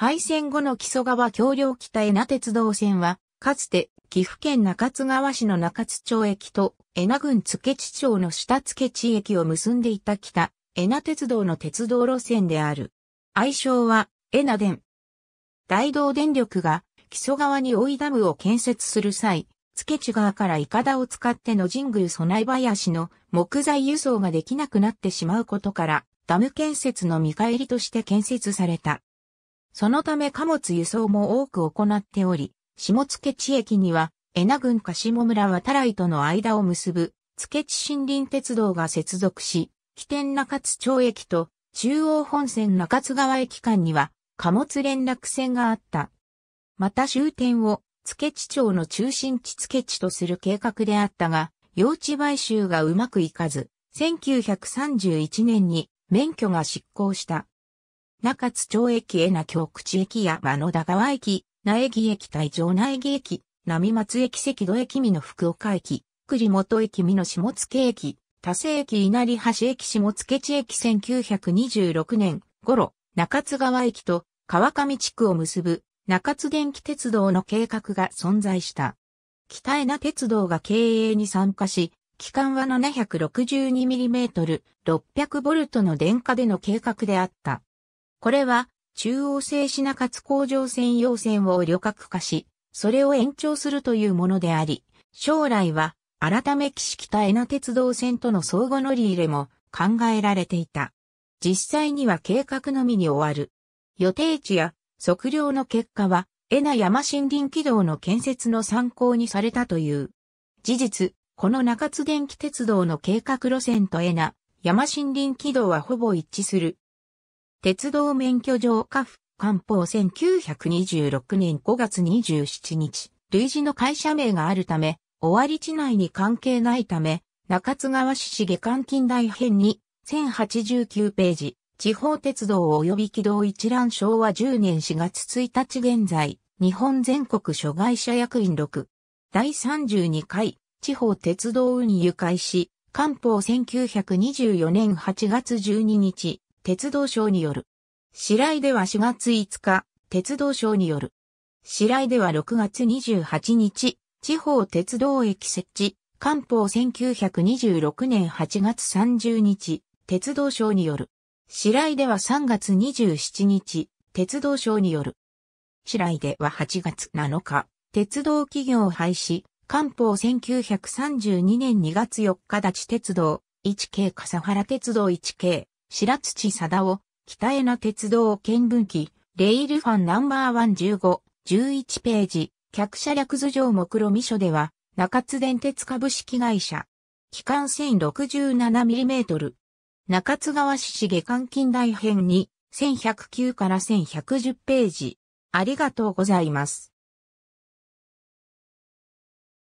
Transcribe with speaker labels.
Speaker 1: 敗戦後の木曽川橋梁北江名鉄道線は、かつて岐阜県中津川市の中津町駅と江名郡津地町の下津地駅を結んでいた北江名鉄道の鉄道路線である。愛称は江名電。大道電力が木曽川に追いダムを建設する際、津地川からイカダを使っての神宮備林の木材輸送ができなくなってしまうことから、ダム建設の見返りとして建設された。そのため貨物輸送も多く行っており、下野地駅には、恵那郡か下村渡来との間を結ぶ、付地森林鉄道が接続し、起点中津町駅と中央本線中津川駅間には貨物連絡船があった。また終点を付地町の中心地付地とする計画であったが、用地買収がうまくいかず、1931年に免許が失効した。中津町駅へな京口駅や山野田川駅、苗木駅大城苗木駅、並松駅赤戸駅美の福岡駅、栗本駅美の下野駅、多瀬駅稲荷橋駅下野地駅1926年頃、中津川駅と川上地区を結ぶ中津電気鉄道の計画が存在した。北江名鉄道が経営に参加し、期間は 762mm、600V の電化での計画であった。これは、中央製品勝工場専用線を旅客化し、それを延長するというものであり、将来は、改め岸北江那鉄道線との相互乗り入れも考えられていた。実際には計画のみに終わる。予定地や測量の結果は、江那山森林軌道の建設の参考にされたという。事実、この中津電気鉄道の計画路線と江那山森林軌道はほぼ一致する。鉄道免許上下府、官報1926年5月27日、類似の会社名があるため、尾張地内に関係ないため、中津川市市下関近代編に、1089ページ、地方鉄道及び軌道一覧昭和10年4月1日現在、日本全国諸外者役員6。第32回、地方鉄道運輸開始、官報1924年8月12日、鉄道省による。白井では4月5日、鉄道省による。白井では6月28日、地方鉄道駅設置、官報1926年8月30日、鉄道省による。白井では3月27日、鉄道省による。白井では8月7日、鉄道企業廃止、官報1932年2月4日立ち鉄道、1系笠原鉄道1系白土貞夫、北江那鉄道見聞記、レイルファンナンバーワン15、11ページ、客車略図上目論見書では、中津電鉄株式会社、機関 1067mm、中津川市市下関近代編に、1109から1110ページ、ありがとうございます。